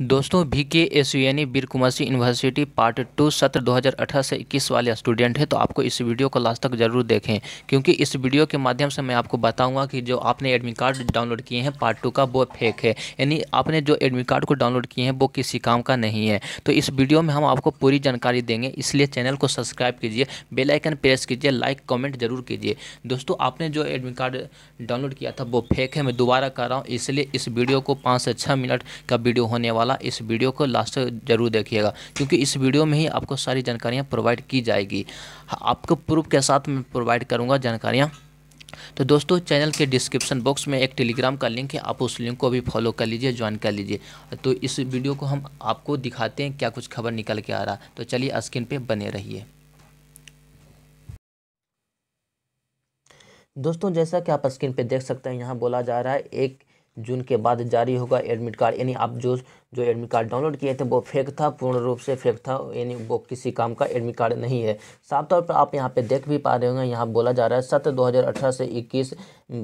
दोस्तों भी के एस यू यानी बीर कुमासी यूनिवर्सिटी पार्ट टू सत्र 2018 से 21 वाले स्टूडेंट हैं तो आपको इस वीडियो को लास्ट तक जरूर देखें क्योंकि इस वीडियो के माध्यम से मैं आपको बताऊंगा कि जो आपने एडमिट कार्ड डाउनलोड किए हैं पार्ट टू का वो फेक है यानी आपने जो एडमिट कार्ड को डाउनलोड किए हैं वो किसी काम का नहीं है तो इस वीडियो में हम आपको पूरी जानकारी देंगे इसलिए चैनल को सब्सक्राइब कीजिए बेलाइकन प्रेस कीजिए लाइक कॉमेंट जरूर कीजिए दोस्तों आपने जो एडमिट कार्ड डाउनलोड किया था वो फेक है मैं दोबारा कर रहा हूँ इसलिए इस वीडियो को पाँच से छः मिनट का वीडियो होने वाला वाला इस वीडियो को लास्ट जरूर देखिएगा क्योंकि इस वीडियो में ही आपको सारी जानकारियाँ प्रोवाइड की जाएगी हाँ, आपको प्रूफ के साथ मैं प्रोवाइड करूँगा जानकारियाँ तो दोस्तों चैनल के डिस्क्रिप्शन बॉक्स में एक टेलीग्राम का लिंक है आप उस लिंक को भी फॉलो कर लीजिए ज्वाइन कर लीजिए तो इस वीडियो को हम आपको दिखाते हैं क्या कुछ खबर निकल के आ रहा तो चलिए स्क्रीन पे बने रहिए दोस्तों जैसा कि आप स्क्रीन पे देख सकते हैं यहाँ बोला जा रहा है एक जून के बाद जारी होगा एडमिट कार्ड यानी आप जो जो एडमिट कार्ड डाउनलोड किए थे वो फेक था पूर्ण रूप से फेक था यानी वो किसी काम का एडमिट कार्ड नहीं है साफ तौर पर आप यहाँ पे देख भी पा रहे होंगे यहाँ बोला जा रहा है सत्र 2018 से 21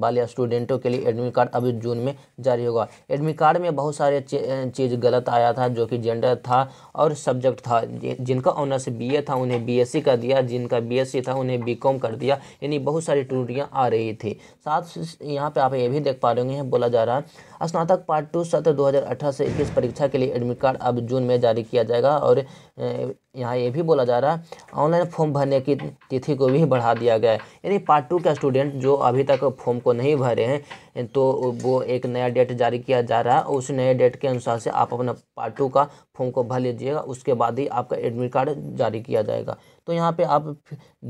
वाले स्टूडेंटों के लिए एडमिट कार्ड अभी जून में जारी होगा एडमिट कार्ड में बहुत सारे चीज़ गलत आया था जो कि जेंडर था और सब्जेक्ट था जिनका ऑनर्स बी था उन्हें बी कर दिया जिनका बी था उन्हें बी कर दिया यानी बहुत सारी ट्रुटियाँ आ रही थी साथ यहाँ पर आप ये भी देख पा रहे होंगे बोला जा रहा है स्नातक पार्ट टू सत्र दो से इक्कीस परीक्षा परीक्षा के लिए एडमिट कार्ड अब जून में जारी किया जाएगा और यहाँ ये भी बोला जा रहा है ऑनलाइन फॉर्म भरने की तिथि को भी बढ़ा दिया गया है यानी पार्ट टू का स्टूडेंट जो अभी तक फॉर्म को नहीं भरे हैं तो वो एक नया डेट जारी किया जा रहा है उस नए डेट के अनुसार से आप अपना पार्ट टू का फॉर्म को भर लीजिएगा उसके बाद ही आपका एडमिट कार्ड जारी किया जाएगा तो यहाँ पर आप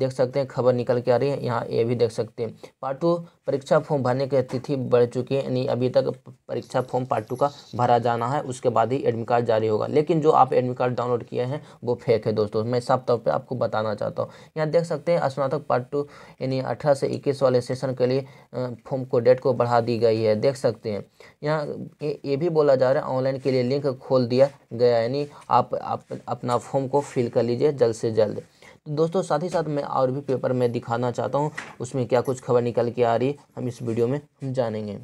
देख सकते हैं खबर निकल के आ रही है यहाँ ये भी देख सकते हैं पार्ट टू परीक्षा फॉर्म भरने की तिथि बढ़ चुकी है यानी अभी तक परीक्षा फॉर्म पार्ट टू का भरा जाना है उसके बाद ही एडमिट कार्ड जारी होगा लेकिन जो आप एडमिट कार्ड डाउनलोड किए हैं वो फेक है दोस्तों मैं साफ तौर पर आपको बताना चाहता हूँ यहाँ देख सकते हैं स्नातक पार्ट टू यानी अठारह से इक्कीस वाले सेशन के लिए फॉर्म को डेट को बढ़ा दी गई है देख सकते हैं यहाँ ये भी बोला जा रहा है ऑनलाइन के लिए लिंक खोल दिया गया यानी आप, आप अपना फॉर्म को फिल कर लीजिए जल्द से जल्द तो दोस्तों साथ ही साथ मैं और भी पेपर में दिखाना चाहता हूँ उसमें क्या कुछ खबर निकल के आ रही है हम इस वीडियो में हम जानेंगे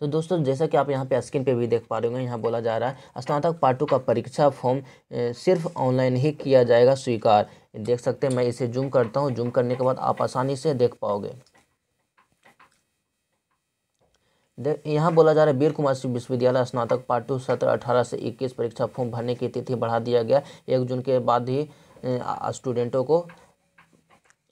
तो दोस्तों जैसा कि आप यहाँ पे स्क्रीन पे भी देख पा रहे होंगे यहाँ बोला जा रहा है स्नातक पार्ट टू का परीक्षा फॉर्म सिर्फ ऑनलाइन ही किया जाएगा स्वीकार देख सकते हैं मैं इसे जूम करता हूँ जूम करने के बाद आप आसानी से देख पाओगे देख यहाँ बोला जा रहा है वीर कुमार सिंह विश्वविद्यालय स्नातक पार्ट टू सत्रह अठारह से इक्कीस परीक्षा फॉर्म भरने की तिथि बढ़ा दिया गया एक जून के बाद ही स्टूडेंटों को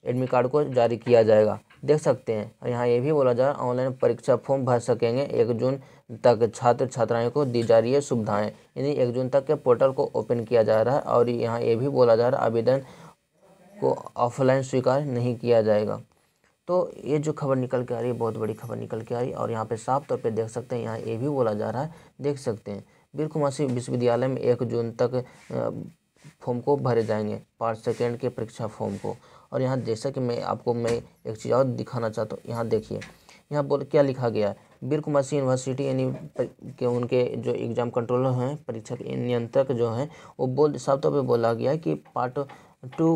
एडमिट कार्ड को जारी किया जाएगा देख सकते हैं और यहाँ ये भी बोला जा रहा है ऑनलाइन परीक्षा फॉर्म भर सकेंगे एक जून तक छात्र छात्राएं को दी जा रही है सुविधाएँ यानी एक जून तक के पोर्टल को ओपन किया जा रहा है और यहाँ ये भी बोला जा रहा है आवेदन को ऑफलाइन स्वीकार नहीं किया जाएगा तो ये जो खबर निकल के आ रही है बहुत बड़ी खबर निकल के आ रही है और यहाँ पर साफ तौर पर देख सकते हैं यहाँ ये भी बोला जा रहा है देख सकते हैं बीर कुमासी विश्वविद्यालय में एक जून तक फॉर्म को भरे जाएंगे पार्ट सेकेंड के परीक्षा फॉर्म को और यहाँ जैसा कि मैं आपको मैं एक चीज़ और दिखाना चाहता हूँ यहाँ देखिए यहाँ बोल क्या लिखा गया है बीर कुमार सिंह यूनिवर्सिटी यानी के उनके जो एग्ज़ाम कंट्रोलर हैं परीक्षा नियंत्रक जो हैं वो बोल साफ तौर पर बोला गया है कि पार्ट टू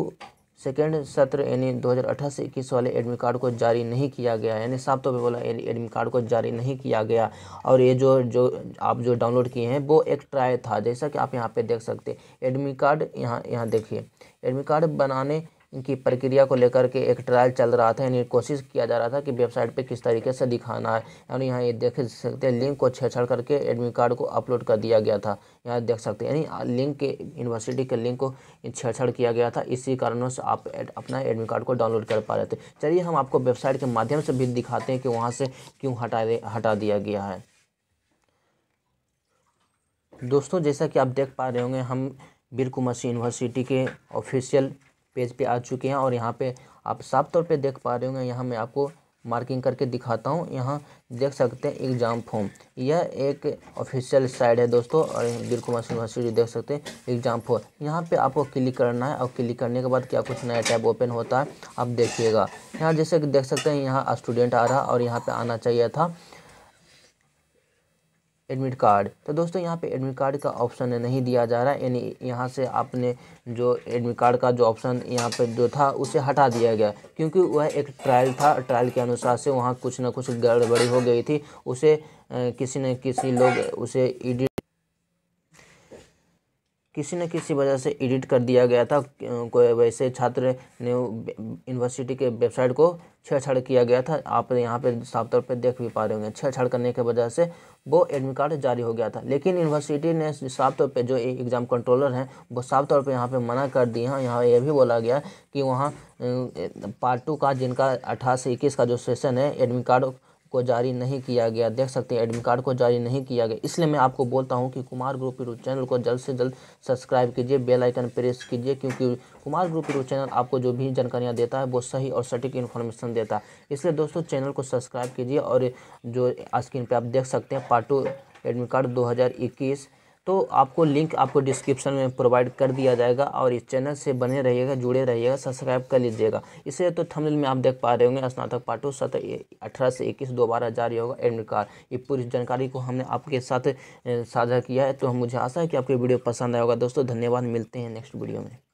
सेकेंड सत्र यानी दो हज़ार अठारह से इक्कीस वाले एडमिट कार्ड को जारी नहीं किया गया यानी साफ तौर पर बोला एडमिट कार्ड को जारी नहीं किया गया और ये जो जो आप जो डाउनलोड किए हैं वो एक ट्राई था जैसा कि आप यहाँ पे देख सकते एडमिट कार्ड यहाँ यहाँ देखिए एडमिट कार्ड बनाने इनकी प्रक्रिया को लेकर के एक ट्रायल चल रहा था यानी कोशिश किया जा रहा था कि वेबसाइट पे किस तरीके से दिखाना है यानी यहाँ ये देख सकते हैं लिंक को छेड़छाड़ करके एडमिट कार्ड को अपलोड कर दिया गया था यहाँ देख सकते हैं यानी लिंक के यूनिवर्सिटी के लिंक को छेड़छाड़ किया गया था इसी कारणों से आप एड, अपना एडमिट कार्ड को डाउनलोड कर पा रहे थे चलिए हम आपको वेबसाइट के माध्यम से भी दिखाते हैं कि वहाँ से क्यों हटा हटा दिया गया है दोस्तों जैसा कि आप देख पा रहे होंगे हम बीर कुमार यूनिवर्सिटी के ऑफिशियल पेज पे आ चुके हैं और यहाँ पे आप साफ तौर पे देख पा रहे होंगे यहाँ मैं आपको मार्किंग करके दिखाता हूँ यहाँ देख सकते हैं एग्ज़ाम फॉर्म यह एक ऑफिशियल साइड है दोस्तों और वीर कुमार यूनिवर्सिटी देख सकते हैं एग्ज़ाम फॉर्म यहाँ पे आपको क्लिक करना है और क्लिक करने के बाद क्या कुछ नया टैब ओपन होता है आप देखिएगा यहाँ जैसे देख सकते हैं यहाँ स्टूडेंट आ रहा और यहाँ पर आना चाहिए था एडमिट कार्ड तो दोस्तों यहाँ पे एडमिट कार्ड का ऑप्शन नहीं दिया जा रहा है यानी यहाँ से आपने जो एडमिट कार्ड का जो ऑप्शन यहाँ पे जो था उसे हटा दिया गया क्योंकि वह एक ट्रायल था ट्रायल के अनुसार से वहाँ कुछ ना कुछ गड़बड़ी हो गई थी उसे किसी न किसी लोग उसे ईडी किसी न किसी वजह से एडिट कर दिया गया था कोई वैसे छात्र ने यूनिवर्सिटी के वेबसाइट को छेड़छाड़ किया गया था आप यहाँ पे साफ तौर पर देख भी पा रहे होंगे छेड़छाड़ करने की वजह से वो एडमिट कार्ड जारी हो गया था लेकिन यूनिवर्सिटी ने साफ तौर पे जो एग्ज़ाम कंट्रोलर हैं वो साफ तौर पे यहाँ पे मना कर दिए हैं यहाँ यह भी बोला गया कि वहाँ पार्ट टू का जिनका अठारह से इक्कीस का जो सेशन है एडमिट कार्ड को जारी नहीं किया गया देख सकते हैं एडमिट कार्ड को जारी नहीं किया गया इसलिए मैं आपको बोलता हूं कि कुमार ग्रुप यूट्यूब चैनल को जल्द से जल्द सब्सक्राइब कीजिए बेल आइकन प्रेस कीजिए क्योंकि कुमार ग्रुप यूट्यूब चैनल आपको जो भी जानकारियाँ देता है वो सही और सटीक इन्फॉर्मेशन देता है इसलिए दोस्तों चैनल को सब्सक्राइब कीजिए और जो स्क्रीन पर आप देख सकते हैं पार्ट टू एडमिट कार्ड दो तो आपको लिंक आपको डिस्क्रिप्शन में प्रोवाइड कर दिया जाएगा और इस चैनल से बने रहिएगा जुड़े रहिएगा सब्सक्राइब कर लीजिएगा इसे तो थंबनेल में आप देख पा रहे होंगे स्नातक पाठो सत्रह अठारह से इक्कीस दोबारा जारी होगा एडमिट कार्ड ये पूरी जानकारी को हमने आपके साथ साझा किया है तो मुझे आशा है कि आपको वीडियो पसंद आएगा दोस्तों धन्यवाद मिलते हैं नेक्स्ट वीडियो में